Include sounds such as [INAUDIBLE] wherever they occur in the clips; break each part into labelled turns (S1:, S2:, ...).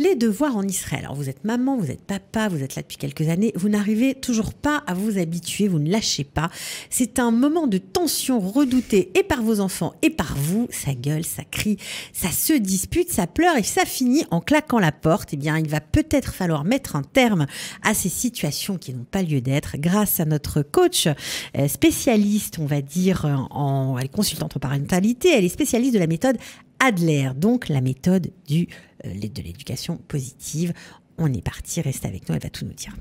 S1: Les devoirs en Israël. Alors vous êtes maman, vous êtes papa, vous êtes là depuis quelques années, vous n'arrivez toujours pas à vous habituer, vous ne lâchez pas. C'est un moment de tension redouté et par vos enfants et par vous. Ça gueule, ça crie, ça se dispute, ça pleure et ça finit en claquant la porte. Eh bien, il va peut-être falloir mettre un terme à ces situations qui n'ont pas lieu d'être grâce à notre coach euh, spécialiste, on va dire, en, elle est consultante en parentalité, elle est spécialiste de la méthode Adler, donc la méthode du, euh, de l'éducation positive. On est parti, reste avec nous, elle va tout nous dire.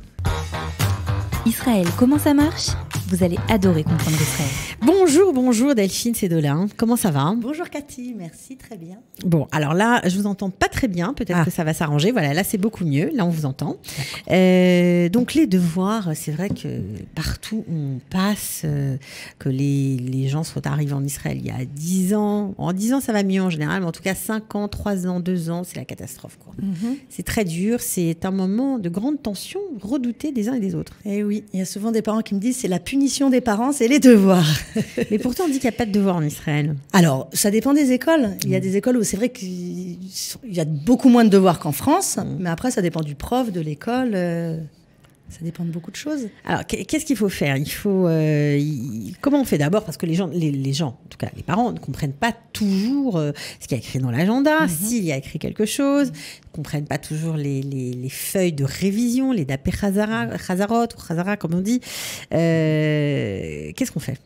S1: Israël, comment ça marche vous allez adorer comprendre frères. Bonjour, bonjour Delphine c'est Dolin. Comment ça va
S2: Bonjour Cathy, merci, très bien.
S1: Bon, alors là, je vous entends pas très bien. Peut-être ah. que ça va s'arranger. Voilà, là c'est beaucoup mieux. Là, on vous entend. Euh, donc les devoirs, c'est vrai que partout où on passe, euh, que les, gens sont arrivés en Israël il y a 10 ans. En 10 ans, ça va mieux en général, mais en tout cas 5 ans, 3 ans, 2 ans, c'est la catastrophe. Mhm. C'est très dur. C'est un moment de grande tension, redouté des uns et des autres. Et eh oui,
S2: il y a souvent des parents qui me disent c'est la punition mission des parents, c'est les devoirs. [LAUGHS] Mais pourtant, on dit qu'il n'y a pas de devoirs en Israël. Alors, ça dépend des écoles. Il y a mm. des écoles où c'est vrai qu'il y a beaucoup moins de devoirs qu'en France, mm. mais après, ça dépend du prof, de l'école. Euh, ça dépend de beaucoup de choses.
S1: Alors, qu'est-ce qu'il faut faire Il faut euh, comment on fait d'abord Parce que les gens, les, gens, en tout cas les parents, ne comprennent pas toujours euh, ce qu'il y a écrit dans l'agenda, mhm. s'il y a écrit quelque chose, ne comprennent pas toujours les, feuilles de révision, les dapé Hazarot ou Hazara, comme
S2: on dit. Euh, qu'est-ce qu'on fait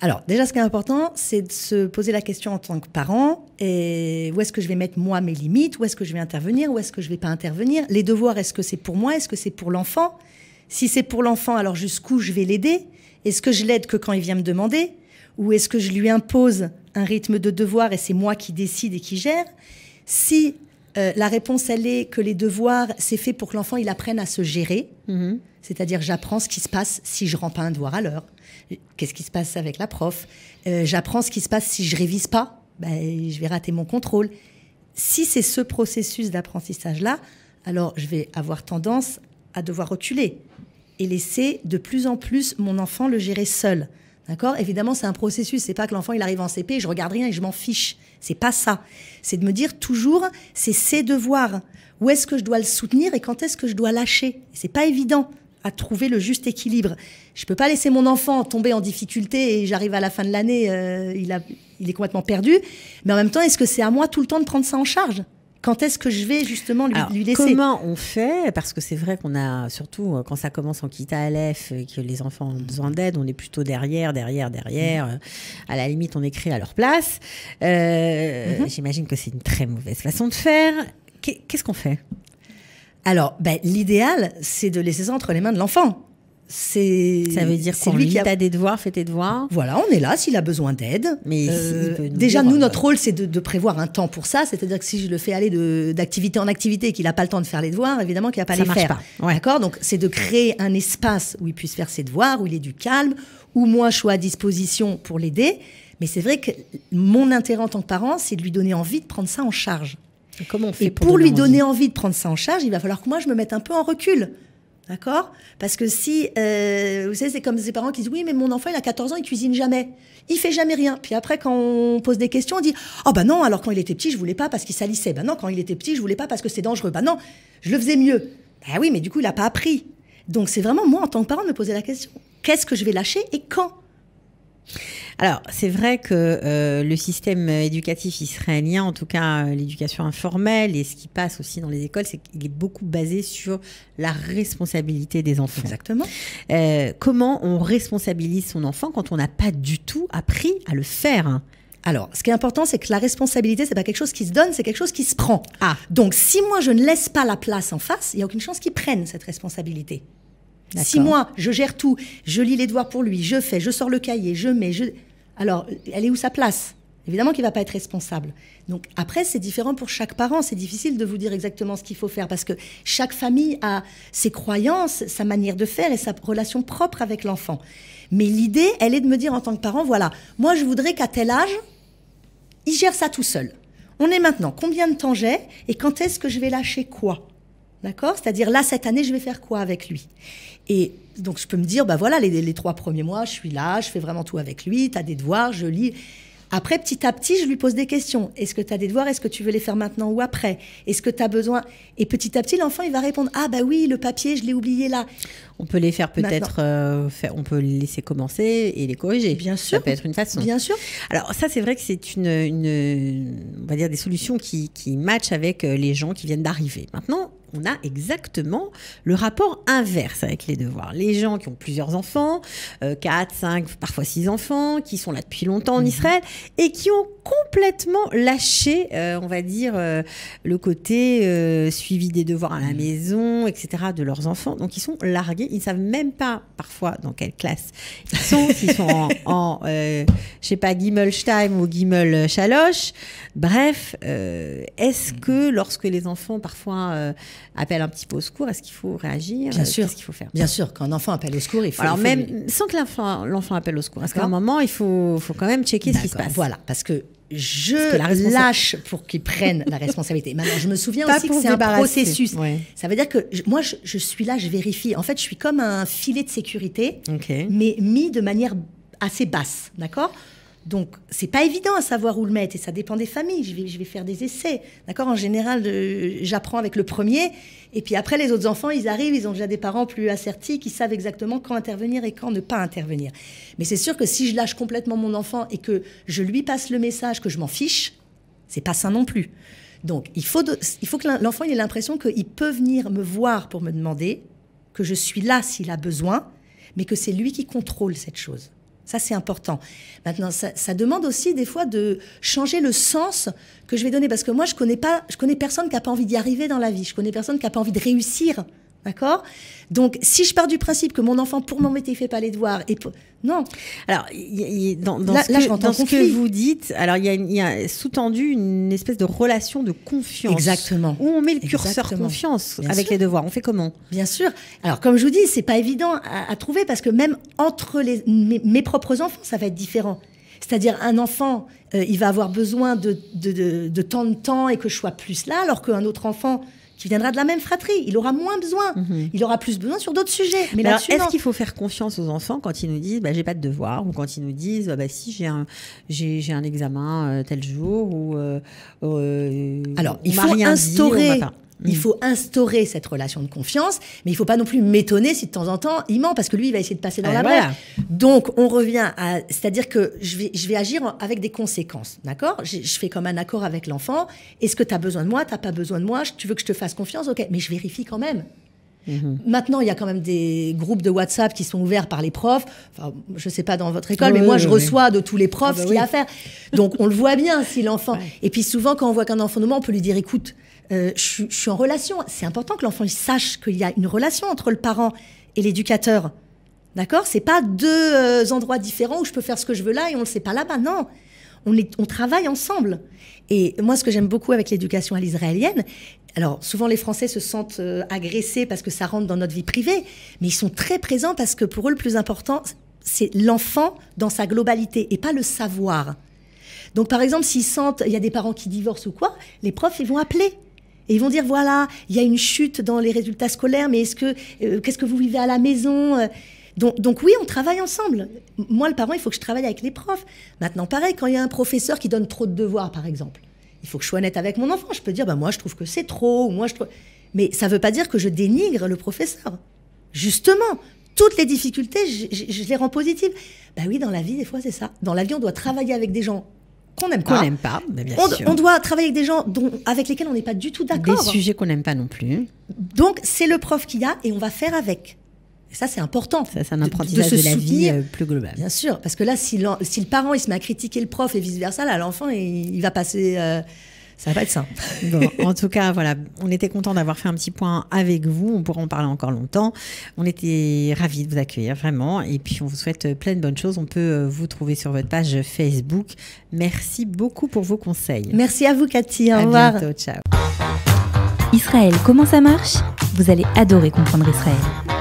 S2: alors, déjà, ce qui est important, c'est de se poser la question en tant que parent et où est-ce que je vais mettre moi mes limites, où est-ce que je vais intervenir, où est-ce que je vais pas intervenir. Les devoirs, est-ce que c'est pour moi, est-ce que c'est pour l'enfant Si c'est pour l'enfant, alors jusqu'où je vais l'aider Est-ce que je l'aide que quand il vient me demander Ou est-ce que je lui impose un rythme de devoir et c'est moi qui décide et qui gère Si euh, la réponse, elle est que les devoirs, c'est fait pour que l'enfant, il apprenne à se gérer. Mm-hmm. C'est-à-dire, j'apprends ce qui se passe si je rends pas un devoir à l'heure. Qu'est-ce qui se passe avec la prof euh, J'apprends ce qui se passe si je révise pas. Ben, je vais rater mon contrôle. Si c'est ce processus d'apprentissage-là, alors je vais avoir tendance à devoir reculer et laisser de plus en plus mon enfant le gérer seul. D'accord Évidemment, c'est un processus. C'est pas que l'enfant il arrive en CP, je regarde rien et je m'en fiche. C'est pas ça. C'est de me dire toujours, c'est ses devoirs. Où est-ce que je dois le soutenir et quand est-ce que je dois lâcher C'est pas évident à trouver le juste équilibre. Je ne peux pas laisser mon enfant tomber en difficulté et j'arrive à la fin de l'année, euh, il, est complètement perdu. Mais en même temps, est-ce que c'est à moi tout le temps de prendre ça en charge quand est-ce que je vais justement lui, laisser Comment
S1: on fait Parce que c'est vrai qu'on a, surtout euh, quand ça commence en quitte à Aleph et que les enfants ont besoin d'aide, on est plutôt derrière, derrière, derrière. Euh, à la limite, on écrit à leur place. Mhm. J'imagine que c'est une très mauvaise façon de faire.
S2: Qu'est-ce qu'on fait alors, ben, l'idéal, c'est de laisser ça entre les mains de l'enfant. C'est ça veut dire c'est lui qui a... des devoirs, fait tes devoirs. Voilà, on est là s'il a besoin d'aide. Mais euh, déjà nous euh, notre rôle c'est de, prévoir un temps pour ça, c'est-à-dire que si je le fais aller d'activité en activité et qu'il n'a pas le temps de faire les devoirs, évidemment qu'il n'a pas ça les marche Pas. D'accord Donc c'est de créer un espace où il puisse faire ses devoirs, où il est du calme, où moi je suis à disposition pour l'aider. Mais c'est vrai que mon intérêt en tant que parent, c'est de lui donner envie de prendre ça en charge. Comment fait et pour, lui donner envie. de prendre ça en charge, il va falloir que moi je me mette un peu en recul. D'accord Parce que si, euh, vous savez, c'est comme ces parents qui disent Oui, mais mon enfant, il a 14 ans, il cuisine jamais. Il fait jamais rien. Puis après, quand on pose des questions, on dit Oh, bah non, alors quand il était petit, je voulais pas parce qu'il salissait. Ben non, quand il était petit, je voulais pas parce que c'est dangereux. Ben non, je le faisais mieux. Ben oui, mais du coup, il n'a pas appris. Donc c'est vraiment moi, en tant que parent, de me poser la question Qu'est-ce que je vais lâcher et quand alors, c'est vrai que
S1: euh, le système éducatif israélien, en tout cas euh, l'éducation informelle et ce qui passe aussi dans les écoles, c'est qu'il est beaucoup basé sur la responsabilité des enfants. Exactement. Euh, comment on responsabilise son enfant quand on n'a pas du tout appris à le faire
S2: hein alors, ce qui est important, c'est que la responsabilité, c'est pas quelque chose qui se donne, c'est quelque chose qui se prend. Ah. Donc, si moi je ne laisse pas la place en face, il y a aucune chance qu'il prenne cette responsabilité. Si moi je gère tout, je lis les devoirs pour lui, je fais, je sors le cahier, je mets, alors, elle est où sa place Évidemment qu'il ne va pas être responsable. Donc après, c'est différent pour chaque parent. C'est difficile de vous dire exactement ce qu'il faut faire parce que chaque famille a ses croyances, sa manière de faire et sa relation propre avec l'enfant. Mais l'idée, elle est de me dire en tant que parent, voilà, moi je voudrais qu'à tel âge, il gère ça tout seul. On est maintenant, combien de temps j'ai et quand est-ce que je vais lâcher quoi D'accord C'est-à-dire là, cette année, je vais faire quoi avec lui Et donc, je peux me dire, bah voilà, les, trois premiers mois, je suis là, je fais vraiment tout avec lui, tu as des devoirs, je lis. Après, petit à petit, je lui pose des questions. Est-ce que tu as des devoirs Est-ce que tu veux les faire maintenant ou après Est-ce que tu as besoin Et petit à petit, l'enfant, il va répondre Ah, bah oui, le papier, je l'ai oublié là. On peut les faire peut-être,
S1: euh, on peut les laisser commencer et les corriger. Bien sûr. Ça peut être une façon. Bien sûr. Alors, ça, c'est vrai que c'est une, on va dire, des solutions qui, qui matchent avec euh, les gens qui viennent d'arriver. Maintenant, on a exactement le rapport inverse avec les devoirs. Les gens qui ont plusieurs enfants, euh, 4, 5, parfois six enfants, qui sont là depuis longtemps en mhm. Israël et qui ont complètement lâché, euh, on va dire, euh, le côté euh, suivi des devoirs à la mhm. maison, etc., de leurs enfants. Donc ils sont largués, ils ne savent même pas parfois dans quelle classe ils sont, [LAUGHS] s'ils sont en, je sais pas, Gimmelstein ou Gimmel Chaloche. Bref, est-ce mhm. que lorsque les enfants parfois appelle un petit peu au secours, est-ce qu'il faut réagir Bien sûr. ce qu'il faut faire Bien sûr, quand un enfant appelle au secours, il faut. Alors, même sans que l'enfant appelle au secours, parce qu'à un moment, il faut, quand même checker ce qui se
S2: passe. Voilà, parce que je la lâche pour qu'il prenne la responsabilité. Maintenant, je me souviens aussi que c'est un processus. Ça veut dire que moi, je, suis là, je vérifie. En fait, je suis comme un filet de sécurité, mais mis de manière assez basse, d'accord donc, c'est pas évident à savoir où le mettre et ça dépend des familles. Je vais, faire des essais. D'accord En général, euh, j'apprends avec le premier et puis après, les autres enfants, ils arrivent, ils ont déjà des parents plus assertis qui savent exactement quand intervenir et quand ne pas intervenir. Mais c'est sûr que si je lâche complètement mon enfant et que je lui passe le message que je m'en fiche, c'est pas ça non plus. Donc, il faut que l'enfant ait l'impression qu'il peut venir me voir pour me demander, que je suis là s'il a besoin, mais que c'est lui qui contrôle cette chose. Ça, c'est important. Maintenant, ça, demande aussi des fois de changer le sens que je vais donner. Parce que moi, je connais, pas, je connais personne qui n'a pas envie d'y arriver dans la vie. Je connais personne qui n'a pas envie de réussir. D'accord Donc, si je pars du principe que mon enfant, pour m'embêter, ne fait pas les devoirs, et non. Alors, dans, ce, que, dans ce, que, vous
S1: dites, alors il y a, sous-tendu une espèce de relation de confiance. Exactement. Où on met le curseur confiance avec les
S2: devoirs. On fait comment Bien sûr. Alors, comme je vous dis, c'est pas évident à, trouver parce que même entre les, mes, propres enfants, ça va être différent. C'est-à-dire un enfant, euh, il va avoir besoin de, de, de, tant de temps et que je sois plus là, alors qu'un autre enfant, qui viendra de la même fratrie. Il aura moins besoin. Mhm. Il aura plus besoin sur d'autres sujets. Mais, là, est-ce qu'il
S1: faut faire confiance aux enfants quand ils nous disent bah, j'ai pas de devoir ou quand ils nous disent bah, si j'ai un, j'ai, un examen euh, tel jour ou. Euh, euh alors, il faut rien instaurer.
S2: Il mm. faut instaurer cette relation de confiance, mais il faut pas non plus m'étonner si de temps en temps il ment parce que lui il va essayer de passer dans eh la brèche. Donc on revient à, c'est-à-dire que je vais, agir avec des conséquences, d'accord je, fais comme un accord avec l'enfant. Est-ce que tu as besoin de moi T'as pas besoin de moi Tu veux que je te fasse confiance Ok, mais je vérifie quand même. Mm-hmm. Maintenant, il y a quand même des groupes de WhatsApp qui sont ouverts par les profs. Enfin, je ne sais pas dans votre école, mais moi, je reçois de tous les profs ah bah ce qu'il y a à faire. Donc, on le voit bien si l'enfant. [LAUGHS] Et puis, souvent, quand on voit qu'un enfant ne on peut lui dire écoute, euh, je, suis en relation. C'est important que l'enfant sache qu'il y a une relation entre le parent et l'éducateur. D'accord C'est pas deux euh, endroits différents où je peux faire ce que je veux là et on le sait pas là-bas. Non, on, on travaille ensemble. Et moi, ce que j'aime beaucoup avec l'éducation à l'israélienne, alors souvent les Français se sentent euh, agressés parce que ça rentre dans notre vie privée, mais ils sont très présents parce que pour eux, le plus important, c'est l'enfant dans sa globalité et pas le savoir. Donc par exemple, s'ils sentent, il y a des parents qui divorcent ou quoi, les profs, ils vont appeler. Et ils vont dire voilà, il y a une chute dans les résultats scolaires, mais est-ce que euh, qu'est-ce que vous vivez à la maison euh? donc, oui, on travaille ensemble. Moi, le parent, il faut que je travaille avec les profs. Maintenant, pareil, quand il y a un professeur qui donne trop de devoirs, par exemple, il faut que je sois honnête avec mon enfant. Je peux dire, bah, moi, je trouve que c'est trop, moi, je trouve... Mais ça ne veut pas dire que je dénigre le professeur. Justement, toutes les difficultés, je, les rends positives. Bah oui, dans la vie, des fois, c'est ça. Dans la vie, on doit travailler avec des gens qu'on n'aime ah. pas. on, doit travailler avec des gens dont, avec lesquels on n'est pas du tout d'accord. Des sujets qu'on n'aime pas non plus. Donc, c'est le prof qu'il y a et on va faire avec. Et ça, c'est important. Ça, c'est un apprentissage de, la vie
S1: euh, plus globale.
S2: Bien sûr, parce que là, si, le parent il se met à critiquer le prof et vice versa, là, l'enfant il, va passer euh, ça va pas être ça.
S1: [LAUGHS] en tout cas, voilà, on était content d'avoir fait un petit point avec vous. On pourra en parler encore longtemps. On était ravis de vous accueillir, vraiment. Et puis, on vous souhaite plein de bonnes choses. On peut euh, vous trouver sur votre page Facebook. Merci beaucoup pour vos conseils. Merci
S2: à vous, Cathy. Au revoir. ciao.
S1: Israël, comment ça marche Vous allez adorer comprendre Israël.